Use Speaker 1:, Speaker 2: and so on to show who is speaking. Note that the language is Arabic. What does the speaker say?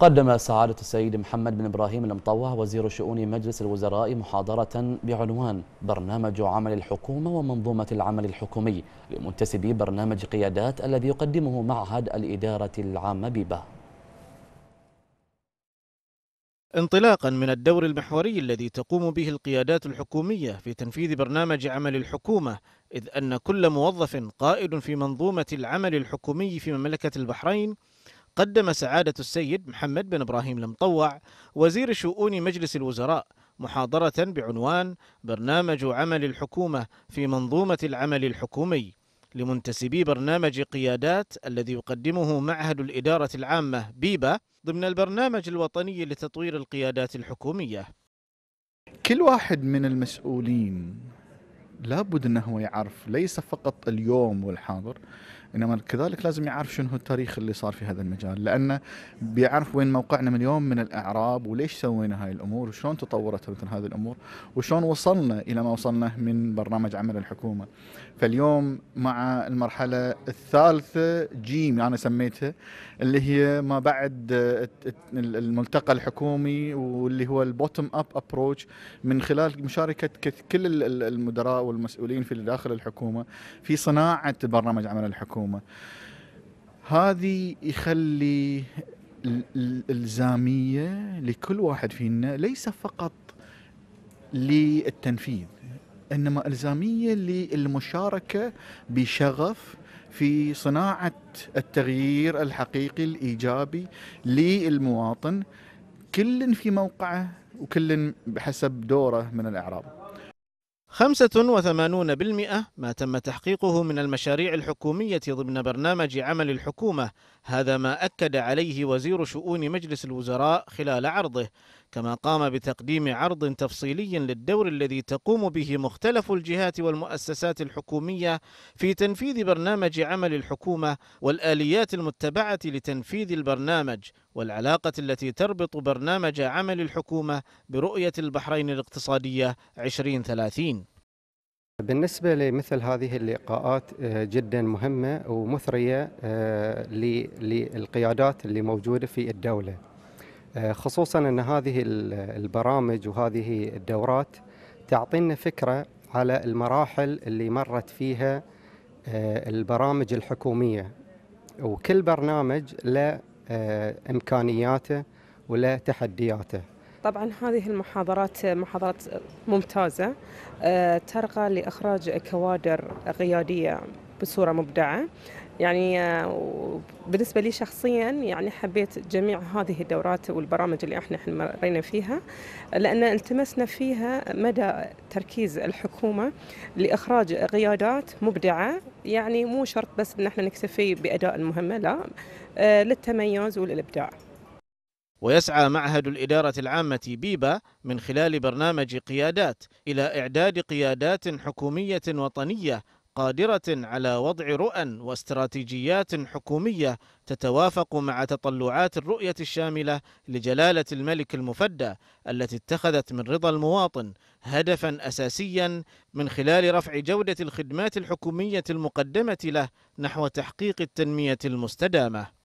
Speaker 1: قدم سعادة السيد محمد بن إبراهيم المطوع وزير شؤون مجلس الوزراء محاضرة بعنوان
Speaker 2: برنامج عمل الحكومة ومنظومة العمل الحكومي لمنتسبي برنامج قيادات الذي يقدمه معهد الإدارة العامة بيبا
Speaker 1: انطلاقا من الدور المحوري الذي تقوم به القيادات الحكومية في تنفيذ برنامج عمل الحكومة إذ أن كل موظف قائد في منظومة العمل الحكومي في مملكة البحرين قدم سعادة السيد محمد بن إبراهيم المطوع وزير شؤون مجلس الوزراء محاضرة بعنوان برنامج عمل الحكومة في منظومة العمل الحكومي لمنتسبي برنامج قيادات الذي يقدمه معهد الإدارة العامة بيبا ضمن البرنامج الوطني لتطوير القيادات الحكومية
Speaker 2: كل واحد من المسؤولين لابد انه هو يعرف ليس فقط اليوم والحاضر انما كذلك لازم يعرف شنو هو التاريخ اللي صار في هذا المجال لانه بيعرف وين موقعنا من اليوم من الاعراب وليش سوينا هاي الامور وشلون تطورت مثل هذه الامور وشلون وصلنا الى ما وصلنا من برنامج عمل الحكومه فاليوم مع المرحله الثالثه جيم انا يعني سميتها اللي هي ما بعد الملتقى الحكومي واللي هو البوتم اب ابروتش من خلال مشاركه كل المدراء او المسؤولين في داخل الحكومه في صناعه برنامج عمل الحكومه هذه يخلي الالزاميه لكل واحد فينا ليس فقط للتنفيذ انما الزاميه للمشاركه بشغف في صناعه التغيير الحقيقي الايجابي للمواطن
Speaker 1: كل في موقعه وكل بحسب دوره من الاعراب 85% ما تم تحقيقه من المشاريع الحكومية ضمن برنامج عمل الحكومة هذا ما أكد عليه وزير شؤون مجلس الوزراء خلال عرضه كما قام بتقديم عرض تفصيلي للدور الذي تقوم به مختلف الجهات والمؤسسات الحكومية في تنفيذ برنامج عمل الحكومة والآليات المتبعة لتنفيذ البرنامج والعلاقة التي تربط برنامج عمل الحكومة برؤية البحرين الاقتصادية 2030
Speaker 3: بالنسبة لمثل هذه اللقاءات آه، جدا مهمة ومثرية آه، للقيادات اللي موجودة في الدولة آه، خصوصا أن هذه البرامج وهذه الدورات تعطينا فكرة على المراحل اللي مرت فيها البرامج الحكومية وكل برنامج له آه، إمكانياته ولا تحدياته
Speaker 4: طبعا هذه المحاضرات محاضرات ممتازة آه، ترقى لإخراج كوادر قيادية بصورة مبدعة يعني آه، بالنسبة لي شخصيا يعني حبيت جميع هذه الدورات والبرامج اللي احنا مرينا فيها لأن التمسنا فيها مدى تركيز الحكومة لإخراج قيادات مبدعة يعني مو شرط بس ان احنا نكتفي باداء المهمه لا آه، للتميز والابداع
Speaker 1: ويسعى معهد الإدارة العامة بيبا من خلال برنامج قيادات إلى إعداد قيادات حكومية وطنية قادرة على وضع رؤى واستراتيجيات حكومية تتوافق مع تطلعات الرؤية الشاملة لجلالة الملك المفدى التي اتخذت من رضا المواطن هدفا أساسيا من خلال رفع جودة الخدمات الحكومية المقدمة له نحو تحقيق التنمية المستدامة